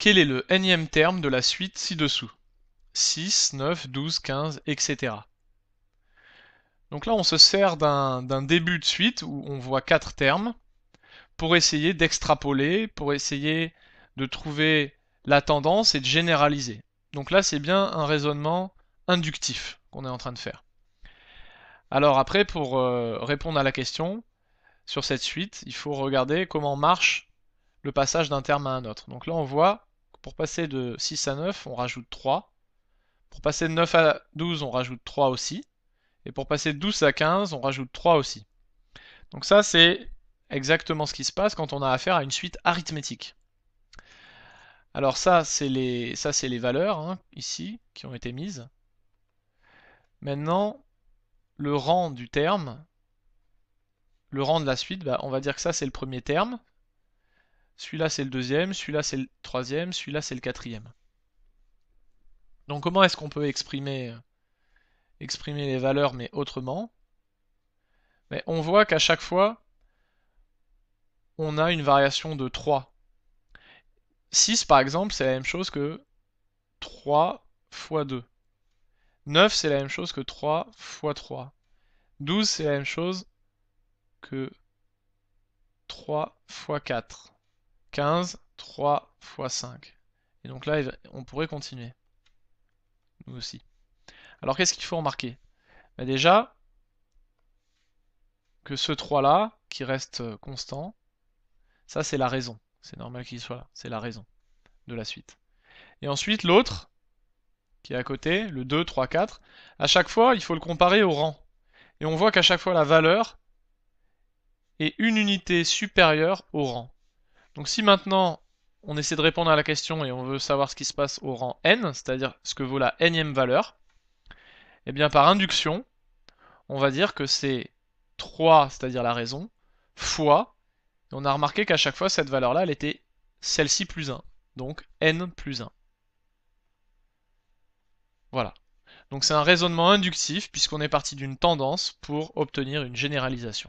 Quel est le énième terme de la suite ci-dessous 6, 9, 12, 15, etc. Donc là, on se sert d'un début de suite où on voit quatre termes pour essayer d'extrapoler, pour essayer de trouver la tendance et de généraliser. Donc là, c'est bien un raisonnement inductif qu'on est en train de faire. Alors après, pour euh, répondre à la question sur cette suite, il faut regarder comment marche le passage d'un terme à un autre. Donc là, on voit pour passer de 6 à 9, on rajoute 3. Pour passer de 9 à 12, on rajoute 3 aussi. Et pour passer de 12 à 15, on rajoute 3 aussi. Donc ça, c'est exactement ce qui se passe quand on a affaire à une suite arithmétique. Alors ça, c'est les, les valeurs, hein, ici, qui ont été mises. Maintenant, le rang du terme, le rang de la suite, bah, on va dire que ça, c'est le premier terme. Celui-là, c'est le deuxième, celui-là, c'est le troisième, celui-là, c'est le quatrième. Donc comment est-ce qu'on peut exprimer, euh, exprimer les valeurs, mais autrement mais ben, On voit qu'à chaque fois, on a une variation de 3. 6, par exemple, c'est la même chose que 3 fois 2. 9, c'est la même chose que 3 fois 3. 12, c'est la même chose que 3 fois 4. 15, 3 fois 5. Et donc là, on pourrait continuer. Nous aussi. Alors qu'est-ce qu'il faut remarquer bah, Déjà, que ce 3-là, qui reste euh, constant, ça c'est la raison. C'est normal qu'il soit là. C'est la raison de la suite. Et ensuite, l'autre, qui est à côté, le 2, 3, 4, à chaque fois, il faut le comparer au rang. Et on voit qu'à chaque fois, la valeur est une unité supérieure au rang. Donc si maintenant on essaie de répondre à la question et on veut savoir ce qui se passe au rang n, c'est-à-dire ce que vaut la nème valeur, et eh bien par induction, on va dire que c'est 3, c'est-à-dire la raison, fois, et on a remarqué qu'à chaque fois cette valeur-là, elle était celle-ci plus 1, donc n plus 1. Voilà. Donc c'est un raisonnement inductif puisqu'on est parti d'une tendance pour obtenir une généralisation.